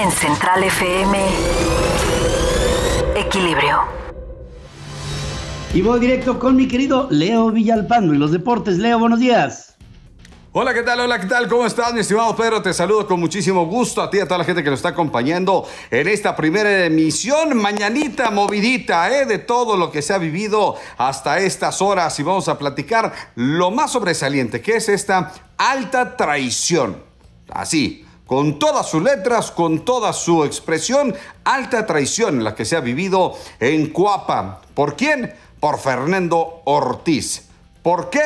en Central FM Equilibrio. Y voy directo con mi querido Leo Villalpando y los deportes. Leo, buenos días. Hola, ¿qué tal? Hola, ¿qué tal? ¿Cómo estás, mi estimado Pedro? Te saludo con muchísimo gusto a ti y a toda la gente que nos está acompañando en esta primera emisión. Mañanita movidita, ¿eh? De todo lo que se ha vivido hasta estas horas. Y vamos a platicar lo más sobresaliente, que es esta alta traición. Así, con todas sus letras, con toda su expresión, alta traición en la que se ha vivido en Cuapa. ¿Por quién? Por Fernando Ortiz. ¿Por qué?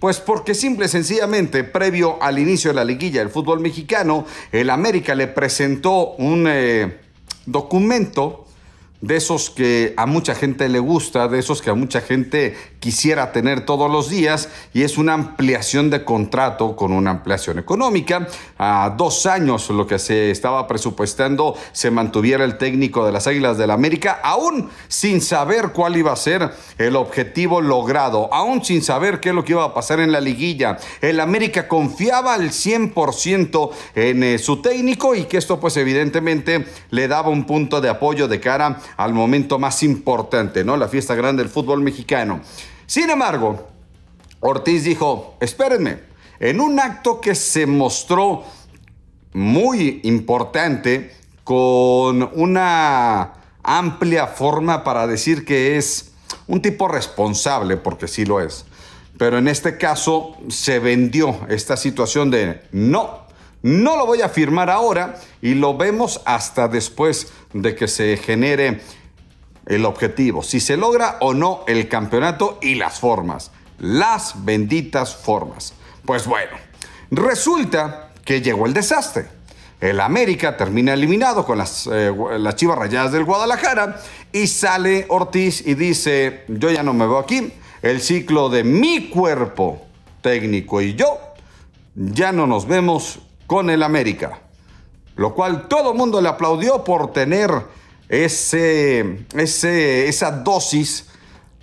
Pues porque simple y sencillamente, previo al inicio de la liguilla del fútbol mexicano, el América le presentó un eh, documento de esos que a mucha gente le gusta, de esos que a mucha gente quisiera tener todos los días, y es una ampliación de contrato con una ampliación económica. A dos años lo que se estaba presupuestando se mantuviera el técnico de las Águilas del América, aún sin saber cuál iba a ser el objetivo logrado, aún sin saber qué es lo que iba a pasar en la liguilla. El América confiaba al 100% en eh, su técnico y que esto pues evidentemente le daba un punto de apoyo de cara al momento más importante, ¿no? La fiesta grande del fútbol mexicano. Sin embargo, Ortiz dijo, espérenme, en un acto que se mostró muy importante, con una amplia forma para decir que es un tipo responsable, porque sí lo es. Pero en este caso se vendió esta situación de no, no lo voy a firmar ahora y lo vemos hasta después de que se genere el objetivo, si se logra o no el campeonato y las formas, las benditas formas. Pues bueno, resulta que llegó el desastre. El América termina eliminado con las, eh, las chivas rayadas del Guadalajara y sale Ortiz y dice, yo ya no me veo aquí, el ciclo de mi cuerpo técnico y yo ya no nos vemos con el América. Lo cual todo el mundo le aplaudió por tener ese, esa dosis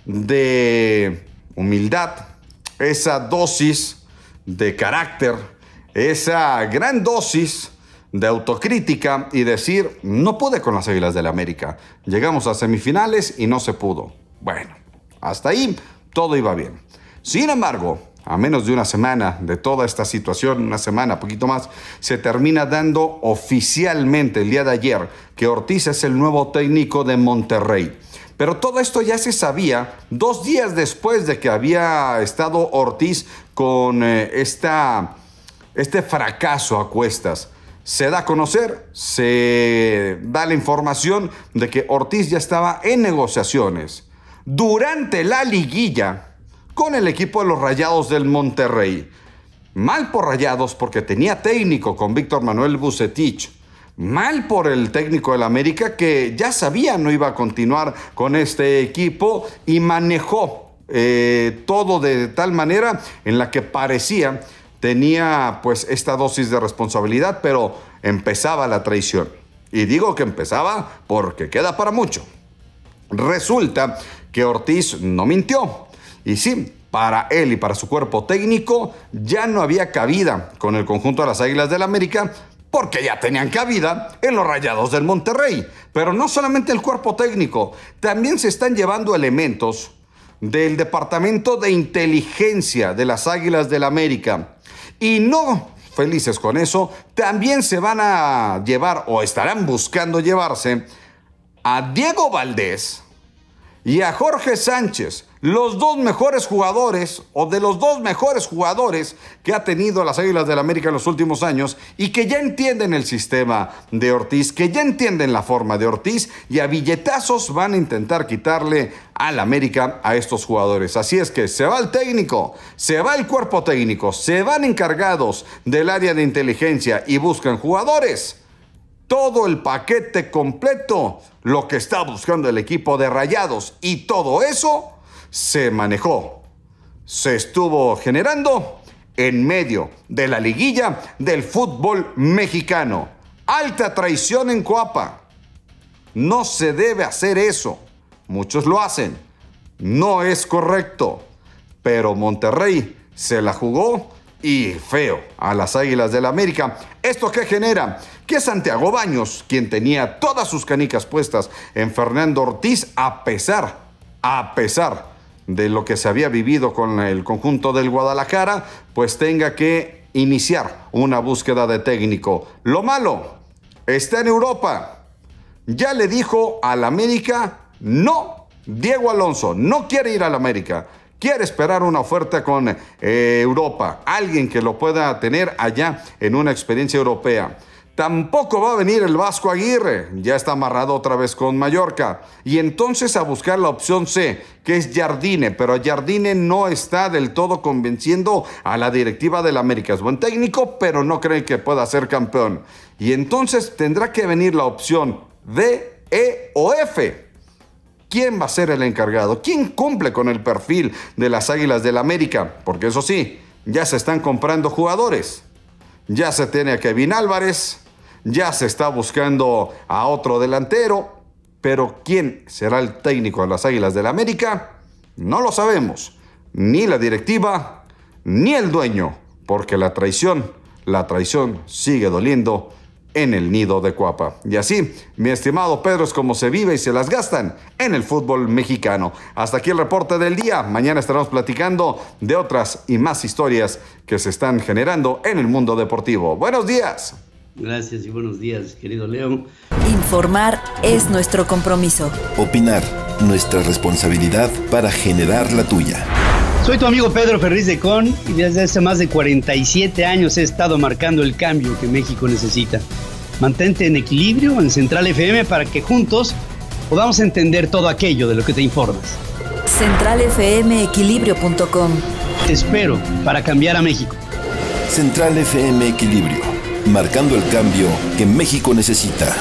de humildad, esa dosis de carácter, esa gran dosis de autocrítica y decir, no pude con las Águilas del América. Llegamos a semifinales y no se pudo. Bueno, hasta ahí todo iba bien. Sin embargo, a menos de una semana de toda esta situación, una semana, poquito más, se termina dando oficialmente el día de ayer que Ortiz es el nuevo técnico de Monterrey. Pero todo esto ya se sabía dos días después de que había estado Ortiz con eh, esta, este fracaso a cuestas. Se da a conocer, se da la información de que Ortiz ya estaba en negociaciones. Durante la liguilla, con el equipo de los Rayados del Monterrey. Mal por Rayados porque tenía técnico con Víctor Manuel Bucetich. Mal por el técnico del América que ya sabía no iba a continuar con este equipo y manejó eh, todo de tal manera en la que parecía tenía pues esta dosis de responsabilidad, pero empezaba la traición. Y digo que empezaba porque queda para mucho. Resulta que Ortiz no mintió, y sí, para él y para su cuerpo técnico ya no había cabida con el conjunto de las Águilas del América porque ya tenían cabida en los Rayados del Monterrey. Pero no solamente el cuerpo técnico, también se están llevando elementos del Departamento de Inteligencia de las Águilas del América. Y no felices con eso, también se van a llevar o estarán buscando llevarse a Diego Valdés, y a Jorge Sánchez, los dos mejores jugadores o de los dos mejores jugadores que ha tenido las Águilas del la América en los últimos años y que ya entienden el sistema de Ortiz, que ya entienden la forma de Ortiz y a billetazos van a intentar quitarle al América a estos jugadores. Así es que se va el técnico, se va el cuerpo técnico, se van encargados del área de inteligencia y buscan jugadores todo el paquete completo, lo que está buscando el equipo de Rayados. Y todo eso se manejó, se estuvo generando en medio de la liguilla del fútbol mexicano. Alta traición en Coapa. No se debe hacer eso. Muchos lo hacen. No es correcto. Pero Monterrey se la jugó y feo a las Águilas del América. ¿Esto qué genera? Que Santiago Baños, quien tenía todas sus canicas puestas en Fernando Ortiz, a pesar, a pesar de lo que se había vivido con el conjunto del Guadalajara, pues tenga que iniciar una búsqueda de técnico. Lo malo, está en Europa. Ya le dijo al América, no, Diego Alonso no quiere ir al América quiere esperar una oferta con eh, Europa, alguien que lo pueda tener allá en una experiencia europea. Tampoco va a venir el Vasco Aguirre, ya está amarrado otra vez con Mallorca. Y entonces a buscar la opción C, que es Jardine, pero Jardine no está del todo convenciendo a la directiva del América. Es buen técnico, pero no cree que pueda ser campeón. Y entonces tendrá que venir la opción D, E o F ¿Quién va a ser el encargado? ¿Quién cumple con el perfil de las Águilas del América? Porque eso sí, ya se están comprando jugadores. Ya se tiene a Kevin Álvarez, ya se está buscando a otro delantero, pero ¿quién será el técnico de las Águilas del América? No lo sabemos, ni la directiva, ni el dueño, porque la traición, la traición sigue doliendo en el nido de Cuapa. Y así, mi estimado Pedro, es como se vive y se las gastan en el fútbol mexicano. Hasta aquí el reporte del día. Mañana estaremos platicando de otras y más historias que se están generando en el mundo deportivo. Buenos días. Gracias y buenos días, querido León. Informar es nuestro compromiso. Opinar, nuestra responsabilidad para generar la tuya. Soy tu amigo Pedro Ferriz de Con y desde hace más de 47 años he estado marcando el cambio que México necesita. Mantente en equilibrio en Central FM para que juntos podamos entender todo aquello de lo que te informas. CentralFMEquilibrio.com Te espero para cambiar a México. Central FM Equilibrio, marcando el cambio que México necesita.